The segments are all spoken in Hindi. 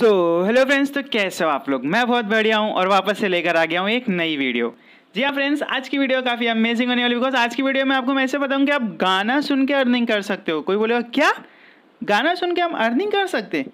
तो हेलो फ्रेंड्स तो कैसे हो आप लोग मैं बहुत बढ़िया हूँ और वापस से लेकर आ गया हूँ एक नई वीडियो जी हाँ फ्रेंड्स आज की वीडियो काफ़ी अमेजिंग होने वाली बिकॉज आज की वीडियो में आपको मैं ऐसे बताऊँ कि आप गाना सुन के अर्निंग कर सकते हो कोई बोलेगा क्या गाना सुन के हम अर्निंग कर सकते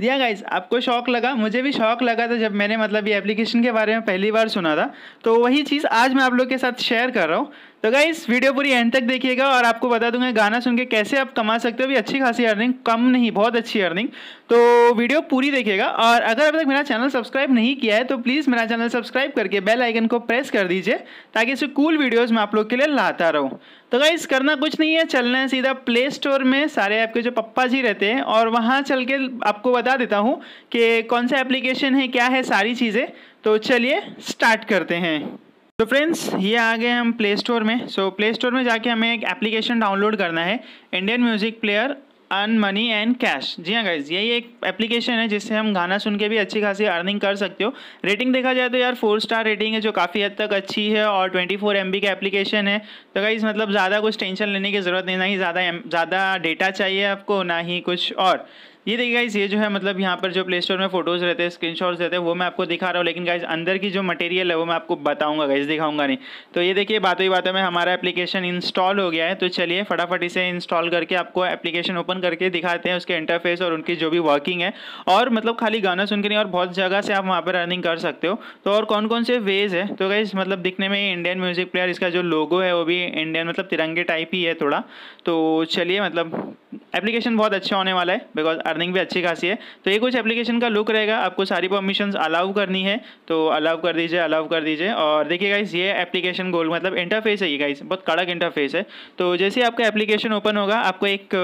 जी हाँ गाइज आपको शौक लगा मुझे भी शौक लगा था जब मैंने मतलब ये एप्लीकेशन के बारे में पहली बार सुना था तो वही चीज़ आज मैं आप लोग के साथ शेयर कर रहा हूँ तो इस वीडियो पूरी एंड तक देखिएगा और आपको बता दूंगा गाना सुन के कैसे आप कमा सकते हो भी अच्छी खासी अर्निंग कम नहीं बहुत अच्छी अर्निंग तो वीडियो पूरी देखिएगा और अगर अब तक मेरा चैनल सब्सक्राइब नहीं किया है तो प्लीज़ मेरा चैनल सब्सक्राइब करके बेल आइकन को प्रेस कर दीजिए ताकि इसे कूल वीडियोज़ मैं आप लोग के लिए लाता रहूँ तो गाइस करना कुछ नहीं है चलना है सीधा प्ले स्टोर में सारे आपके जो पप्पा जी रहते हैं और वहाँ चल के आपको बता देता हूँ कि कौन सा एप्लीकेशन है क्या है सारी चीज़ें तो चलिए स्टार्ट करते हैं तो फ्रेंड्स ये आ गए हम प्ले स्टोर में सो प्ले स्टोर में जाके हमें एक एप्लीकेशन डाउनलोड करना है Indian music player earn money and cash जी हाँ गाइज यही एक एप्लीकेशन है जिससे हम गाना सुन के भी अच्छी खासी अर्निंग कर सकते हो रेटिंग देखा जाए तो यार फोर स्टार रेटिंग है जो काफ़ी हद तक अच्छी है और ट्वेंटी फोर एम बी का एप्लीकेशन है तो गाइज मतलब ज़्यादा कुछ टेंशन लेने की ज़रूरत नहीं ना ही ज़्यादा ज़्यादा डेटा चाहिए आपको ना ही कुछ और ये देखिए गाइस ये जो है मतलब यहाँ पर जो प्ले स्टोर में फोटोज़ रहते हैं स्क्रीनशॉट्स रहते हैं वो मैं आपको दिखा रहा हूँ लेकिन गाइज़ अंदर की जो मटेरियल है वो मैं आपको बताऊँगा गाइज़ दिखाऊंगा नहीं तो ये देखिए बातों ही बातों में हमारा एप्लीकेशन इंस्टॉल हो गया है तो चलिए फटाफट इसे इंस्टॉल करके आपको एप्लीकेशन ओपन करके दिखाते हैं उसके इंटरफेस और उनकी जो भी वर्किंग है और मतलब खाली गाना सुन के नहीं और बहुत जगह से आप वहाँ पर रनिंग कर सकते हो तो और कौन कौन से वेज है तो गाइज मतलब दिखने में इंडियन म्यूज़िक प्लेयर इसका जो लोगो है वो भी इंडियन मतलब तिरंगे टाइप ही है थोड़ा तो चलिए मतलब एप्लीकेशन बहुत अच्छा होने वाला है बिकॉज अर्निंग भी अच्छी खासी है तो ये कुछ एप्लीकेशन का लुक रहेगा आपको सारी परमिशन अलाउ करनी है तो अलाउ कर दीजिए अलाउ कर दीजिए और देखिए गाइस ये एप्लीकेशन गोल मतलब इंटरफेस है ये गाइस बहुत कड़क इंटरफेस है तो जैसे आपका एप्लीकेशन ओपन होगा आपको एक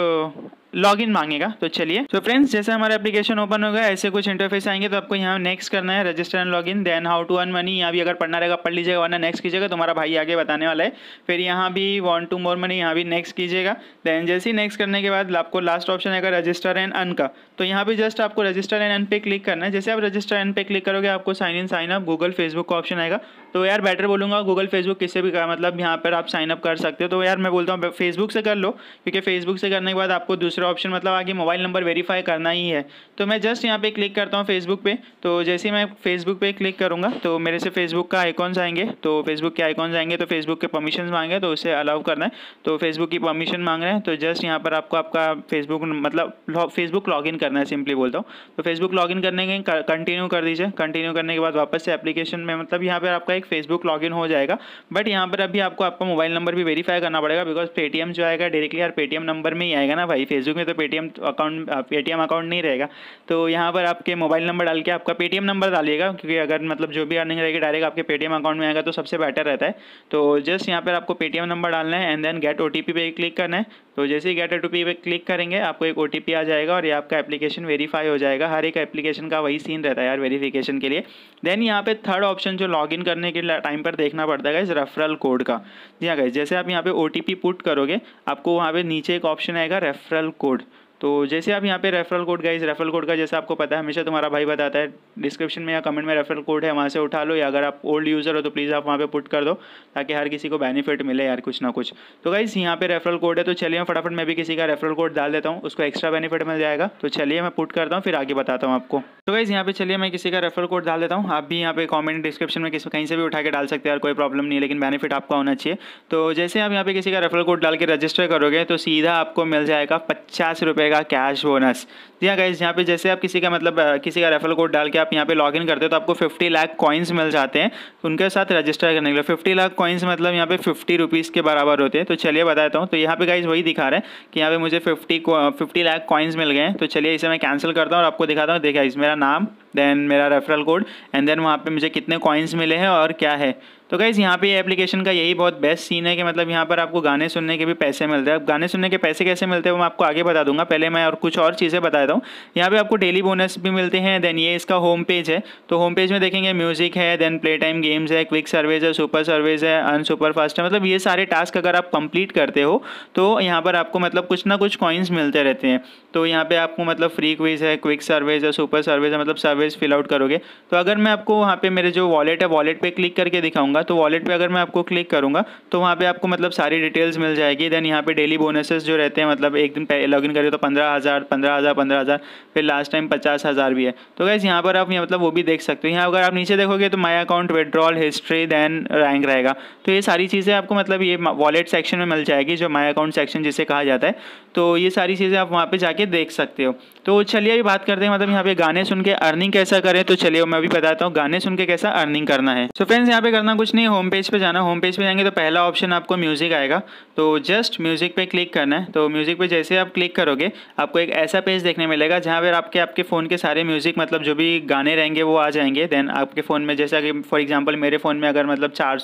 लॉगिन मांगेगा तो चलिए तो फ्रेंड्स जैसे हमारा एप्लीकेशन ओपन होगा ऐसे कुछ इंटरफेस आएंगे तो आपको यहाँ नेक्स्ट करना है register and in then how to earn money यहाँ भी अगर पढ़ना रहेगा पढ़ लीजिएगा वरना नेक्स्ट कीजिएगा तुम्हारा तो भाई आगे बताने वाला है फिर यहाँ भी वॉन्ट टू मोर मनी यहाँ भी नेक्स्ट कीजिएगा देन जैसे ही नेक्स्ट करने के बाद आपको लास्ट ऑप्शन आएगा रजिस्टर एंड अन का तो यहाँ भी जस्ट आपको रजिस्टर एंड अन पे क्लिक करना है जैसे आप रजिस्टर एंड पे क्लिक करोगे आपको sign in sign up Google Facebook का ऑप्शन आएगा तो यार बेटर बोलूंगा गूगल फेसबुक किससे भी मतलब यहाँ पर आप साइन अप कर सकते हो तो यार मैं बोलता हूँ फेसबुक से कर लो क्योंकि फेसबुक से करने के बाद आपको दूसरे दूसरा ऑप्शन मतलब आगे मोबाइल नंबर वेरीफाई करना ही है तो मैं जस्ट यहाँ पे क्लिक करता हूँ फेसबुक पे तो जैसे ही मैं फेसबुक पे क्लिक करूँगा तो मेरे से फेसबुक का आइकॉन्स आएंगे तो फेसबुक के आइकॉन्स आएंगे तो फेसबुक के परमिशन मांगे तो उसे अलाउ करना है तो फेसबुक की परमिशन मांग रहे हैं तो जस्ट यहाँ पर आपको आपका फेसबुक मतलब फेसबुक इन करना है सिंपली बोलता हूँ तो फेसबुक इन करने के कंटिन्यू कर दीजिए कंटिन्यू करने के बाद वापस से एप्लीकेशन में मतलब यहाँ पर आपका एक फेसबुक लॉग हो जाएगा बट यहाँ पर अभी आपको आपका मोबाइल नंबर भी वेरीफाई करना पड़ेगा बिकॉज पेटीएम जो आएगा डायरेक्टली यार पेटीएम नंबर में ही आएगा ना भाई फेसबुक चुके हैं तो पेटीएम अकाउंट पेटीएम अकाउंट नहीं रहेगा तो यहाँ पर आपके मोबाइल नंबर डाल के आपका पेटीएम नंबर डालिएगा क्योंकि अगर मतलब जो भी अर्निंग रहेगी डायरेक्ट आपके पेटीएम अकाउंट में आएगा तो सबसे बेटर रहता है तो जस्ट यहाँ पर आपको पेटीएम नंबर डालना है एंड देन गेट ओ पे क्लिक करना है तो जैसे ही गेट ओ पे क्लिक करेंगे आपको एक ओ आ जाएगा और ये आपका एप्लीकेशन वेरीफाई हो जाएगा हर एक एप्लीकेशन का वही सीन रहता है यार वेरीफिकेशन के लिए देन यहाँ पर थर्ड ऑप्शन जो लॉगिन करने के टाइम पर देखना पड़ता है इस रेफरल कोड का जी हाँ गाइज जैसे आप यहाँ पे ओ पुट करोगे आपको वहाँ पे नीचे एक ऑप्शन आएगा रेफरल code तो जैसे आप यहाँ पे referral code guys referral code का जैसे आपको पता है हमेशा तुम्हारा भाई बताता है डिस्क्रिप्शन में या कमेंट में रेफरल कोड है वहाँ से उठा लो या अगर आप ओल्ड यूज़र हो तो प्लीज़ आप वहाँ पे पुट कर दो ताकि हर किसी को बेनिफिट मिले यार कुछ ना कुछ तो गाइज़ यहाँ पे रेफरल कोड है तो चलिए मैं फटाफट मैं भी किसी का रेफरल कोड डाल देता हूँ उसको एक्स्ट्रा बेनिफिट मिल जाएगा तो चलिए मैं पुट करता हूँ फिर आगे बताता हूँ आपको तो गाइज़ यहाँ पे चलिए मैं किसी का रेफरल कोड डाल देता हूँ आप भी यहाँ पे कॉमेंट डिस्क्रिप्शन में किसी कहीं से भी उठा के डाल सकते हैं यार कोई प्रॉब्लम नहीं लेकिन बेनिफिट आपका होना चाहिए तो जैसे आप यहाँ पे किसी का रेफरल कोड डाल के रजिस्टर करोगे तो सीधा आपको मिल जाएगा पचास रुपये रहेगा कैश बोनस जी हाँ गाइज यहाँ पे जैसे आप किसी का मतलब किसी का रेफरल कोड डाल के आप यहाँ पे लॉग इन करते हो तो आपको 50 लाख कॉइन्स मिल जाते हैं उनके साथ रजिस्टर करने के लिए 50 लाख कॉइन्स मतलब यहाँ पे 50 रुपीज़ के बराबर होते हैं तो चलिए बताता हूँ तो यहाँ पे गाइज वही दिखा रहे हैं कि यहाँ पे मुझे फिफ्टी फिफ्टी लाख कॉइन्स मिल गए तो चलिए इसे मैं कैंसिल करता हूँ और आपको दिखाता हूँ देखा इस मेरा नाम देन मेरा रेफरल कोड एंड देन वहाँ पर मुझे कितने कॉइन्स मिले हैं और क्या है तो गाइज़ यहाँ पे एप्लीकेशन का यही बहुत बेस्ट सीन है कि मतलब यहाँ पर आपको गाने सुनने के भी पैसे मिलते हैं अब गाने सुनने के पैसे कैसे मिलते हैं वो मैं आपको आगे बता दूंगा पहले मैं और कुछ और चीज़ें बता देता हूँ यहाँ पे आपको डेली बोनस भी मिलते हैं देन ये इसका होम पेज है तो होम पेज में देखेंगे म्यूज़िक है देन प्ले टाइम गेम्स है क्विक सर्विस है सुपर सर्विस है अन सुपर फास्ट है मतलब ये सारे टास्क अगर आप कंप्लीट करते हो तो यहाँ पर आपको मतलब कुछ ना कुछ कॉइन्स मिलते रहते हैं तो यहाँ पर आपको मतलब फ्री क्विज है क्विक सर्विस है सुपर सर्विस है मतलब सर्विस फिल आउट करोगे तो अगर मैं आपको वहाँ पर मेरे जो वॉलेट है वॉलेट पर क्लिक करके दिखाऊंगा करूँगा तो वॉलेट पर अगर मैं आपको क्लिक करूँगा तो वहाँ पर आपको मतलब सारी डिटेल्स मिल जाएगी देन यहाँ पर डेली बोनसेस जो रहते हैं मतलब एक दिन लॉग इन करें तो पंद्रह हज़ार पंद्रह हज़ार पंद्रह हज़ार फिर लास्ट टाइम पचास हज़ार भी है तो गैस यहाँ पर आप मतलब वो भी देख सकते हो यहाँ अगर आप नीचे देखोगे तो my account withdrawal history then rank रहेगा तो ये सारी चीज़ें आपको मतलब ये वॉलेट सेक्शन में मिल जाएगी जो माई अकाउंट सेक्शन जिसे कहा जाता है तो ये सारी चीज़ें आप वहाँ पर जाके देख सकते हो तो चलिए अभी बात करते हैं मतलब यहाँ पे गाने सुन के अर्निंग कैसा करें तो चलिए मैं अभी बताता हूँ गाने सुन के कैसा अर्निंग करना है सो फ्रेंड्स यहाँ पे करना कुछ कुछ नहीं होम पेज पे जाना होम पेज पे जाएंगे तो पहला ऑप्शन आपको म्यूज़िक आएगा तो जस्ट म्यूज़िक पे क्लिक करना है तो म्यूज़िक पे जैसे आप क्लिक करोगे आपको एक ऐसा पेज देखने मिलेगा जहाँ पर आपके आपके फ़ोन के सारे म्यूज़िक मतलब जो भी गाने रहेंगे वो आ जाएंगे देन आपके फ़ोन में जैसा कि फॉर एग्जाम्पल मेरे फ़ोन में अगर मतलब चार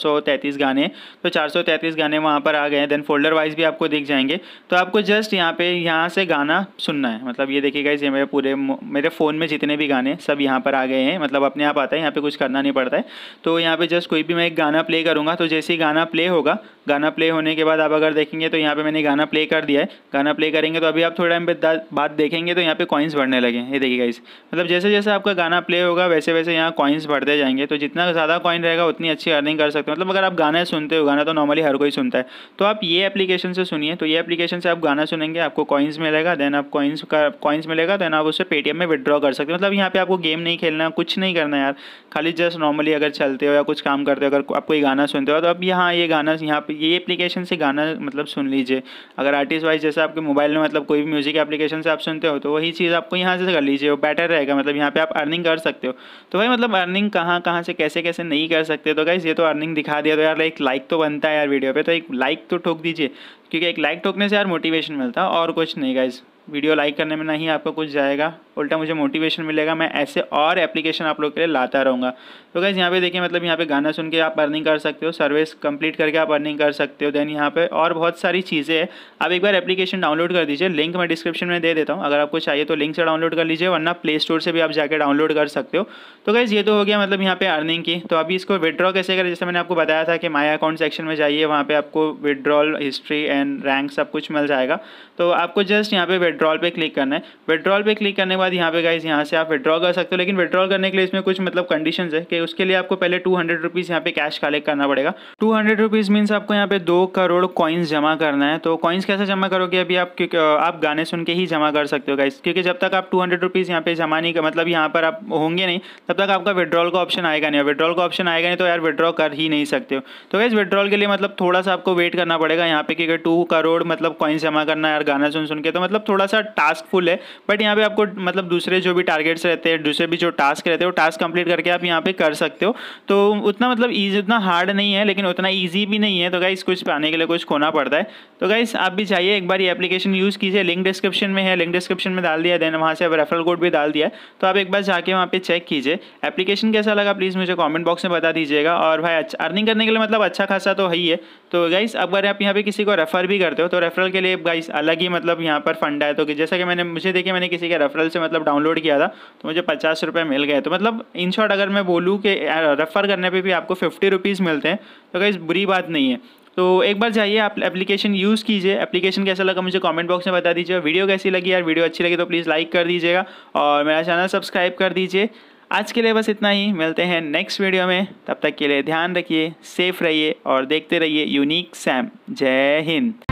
गाने तो चार गाने वहाँ पर आ गए हैं देन फोल्डर वाइज भी आपको दिख जाएंगे तो आपको जस्ट यहाँ पर यहाँ से गाना सुनना है मतलब ये देखिएगा इसे मेरे पूरे मेरे फ़ोन में जितने भी गाने सब यहाँ पर आ गए हैं मतलब अपने आप आता है यहाँ पर कुछ करना नहीं पड़ता है तो यहाँ पर जस्ट कोई भी मैं गाना प्ले करूँगा तो जैसे ही गाना प्ले होगा गाना प्ले होने के बाद आप अगर देखेंगे तो यहाँ पे मैंने गाना प्ले कर दिया है गाना प्ले करेंगे तो अभी आप थोड़ा टाइम बात देखेंगे तो यहाँ पे कॉइन्स बढ़ने लगे ये देखिएगा इस मतलब जैसे जैसे आपका गाना प्ले होगा वैसे वैसे यहाँ कॉइन्स बढ़ते जाएंगे तो जितना ज़्यादा कॉइन रहेगा उतनी अच्छी अर्निंग कर सकते हो मतलब अगर आप गाना सुनते हो गाना तो नॉर्मली हर कोई सुनता है तो आप ये एप्लीकेशन से सुनिए तो ये एप्लीकेशन से आप गाना सुनेंगे आपको कॉइन्स मिलेगा देन आप कॉइन्स का कॉइन्स मिलेगा देन आप उससे पेटीएम में विड्रॉ कर सकते हो मतलब यहाँ पर आपको गेम नहीं खेलना कुछ नहीं करना यार खाली जस्ट नॉर्मली अगर चलते हो या कुछ काम करते हो अगर आपको ये गाना सुनते हो तो अब यहाँ ये गाना यहाँ पर ये एप्लीकेशन से गाना मतलब सुन लीजिए अगर आर्टिस्ट वाइज जैसे आपके मोबाइल में मतलब कोई भी म्यूज़िक एप्लीकेशन से आप सुनते हो तो वही चीज़ आपको यहाँ से कर लीजिए वो बेटर रहेगा मतलब यहाँ पर आप अर्निंग कर सकते हो तो भाई मतलब अर्निंग कहाँ कहाँ से कैसे कैसे नहीं कर सकते तो गाइज़ ये तो अर्निंग दिखा दिया तो यार एक लाइक तो बनता है यार वीडियो पर तो एक लाइक तो ठोक दीजिए क्योंकि एक लाइक ठोकने से यार मोटिवेशन मिलता है और कुछ नहीं गाइज़ वीडियो लाइक करने में ना ही आपको कुछ जाएगा उल्टा मुझे मोटिवेशन मिलेगा मैं ऐसे और एप्लीकेशन आप लोग के लिए लाता रहूँगा तो गैस यहाँ पे देखिए मतलब यहाँ पे गाना सुन के आप अर्निंग कर सकते हो सर्विस कंप्लीट करके आप अर्निंग कर सकते हो देन यहाँ पे और बहुत सारी चीज़ें हैं आप एक बार एप्लीकेशन डाउनलोड कर दीजिए लिंक मैं डिस्क्रिप्शन में दे देता हूँ अगर आपको चाहिए तो लिंक से डाउनलोड कर लीजिए वरना प्ले स्टोर से भी आप जाकर डाउनलोड कर सकते हो तो गैस ये तो हो गया मतलब यहाँ पे अर्निंग की तो अभी इसको विड्रॉ कैसे करें जैसे मैंने आपको बताया था कि माई अकाउंट सेक्शन में जाइए वहाँ पर आपको विड्रॉल हिस्ट्री एंड रैंक सब कुछ मिल जाएगा तो आपको जस्ट यहाँ पे विड्रॉल पर क्लिक करना है विड्रॉल पे क्लिक करने के बाद बाद यहाँ पे गाइज यहाँ से आप विड्रॉ कर सकते हो लेकिन विड्रॉ करने के लिए इसमें कुछ मतलब कंडीशन है कि उसके लिए आपको पहले टू हंड्रेड रुपीज़ यहाँ पे कैश कलेक्ट करना पड़ेगा टू हंड्रेड रुपीज़ मीन्स आपको यहाँ पे दो करोड़ कॉइन्स जमा करना है तो कॉइन्स कैसे जमा करोगे अभी आप क्योंकि आप गाने सुन के ही जमा कर सकते हो गाइज क्योंकि जब तक आप टू हंड्रेड रुपीज़ यहाँ पे जमा नहीं मतलब यहाँ पर आप होंगे नहीं तब तक आपका विड्रॉल का ऑप्शन आएगा नहीं विड्रॉल का ऑप्शन आएगा नहीं तो यार विड्रॉ कर ही नहीं सकते हो तो गाइज विड्रॉल के लिए मतलब थोड़ा सा आपको वेट करना पड़ेगा यहाँ पे क्योंकि टू करोड़ मतलब कॉइन्स जमा करना है यार गाना सुन सुन के तो मतलब थोड़ा सा टास्कफुल है बट यहाँ पे आपको मतलब मतलब दूसरे जो भी टारगेट्स रहते हैं दूसरे भी जो टास्क रहते हैं वो टास्क कंप्लीट करके आप यहाँ पे कर सकते हो तो उतना मतलब ईजी उतना हार्ड नहीं है लेकिन उतना ईजी भी नहीं है तो गाइस कुछ पाने के लिए कुछ खोना पड़ता है तो गाइस आप भी चाहिए एक बार ये एप्लीकेशन यूज़ कीजिए लिंक डिस्क्रिप्शन में है लिंक डिस्क्रिप्शन में डाल दिया देन वहाँ से आप रेफरल कोड भी डाल दिया तो आप एक बार जाके वहाँ पर चेक कीजिए एप्लीकेशन कैसा लगा प्लीज़ मुझे कॉमेंट बॉक्स में बता दीजिएगा और भाई अर्निंग अच्छा, करने के लिए मतलब अच्छा खासा तो है ही है तो गाइस अब अगर आप यहाँ पे किसी को रेफ़र भी करते हो तो रेफरल के लिए गाइस अलग ही मतलब यहाँ पर फंड है तो कि जैसा कि मैंने मुझे देखिए मैंने किसी के रेफरल से मतलब डाउनलोड किया था तो मुझे पचास रुपये मिल गए तो मतलब इन शॉर्ट अगर मैं बोलूँ कि रेफ़र करने पर भी आपको फिफ्टी रुपीज़ मिलते हैं तो गाइस बुरी बात नहीं है तो एक बार जाइए आप एप्लीकेशन यूज़ कीजिए एप्लीकेशन कैसा लगा मुझे कमेंट बॉक्स में बता दीजिए वीडियो कैसी लगी यार वीडियो अच्छी लगी तो प्लीज़ लाइक कर दीजिएगा और मेरा चैनल सब्सक्राइब कर दीजिए आज के लिए बस इतना ही मिलते हैं नेक्स्ट वीडियो में तब तक के लिए ध्यान रखिए सेफ रहिए और देखते रहिए यूनिक सैम जय हिंद